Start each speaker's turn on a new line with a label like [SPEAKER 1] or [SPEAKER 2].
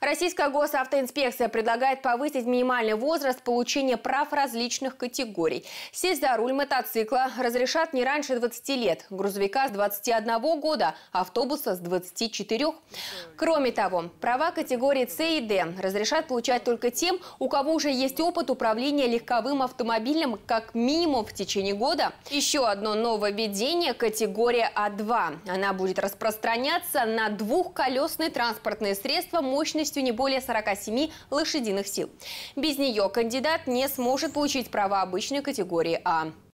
[SPEAKER 1] Российская госавтоинспекция предлагает повысить минимальный возраст получения прав различных категорий. Сесть за руль мотоцикла разрешат не раньше 20 лет, грузовика с 21 года, автобуса с 24. Кроме того, права категории С и Д разрешат получать только тем, у кого уже есть опыт управления легковым автомобилем как минимум в течение года. Еще одно нововведение – категория А2. Она будет распространяться на двухколесные транспортные средства мощностью мощностью не более 47 лошадиных сил. Без нее кандидат не сможет получить права обычной категории А.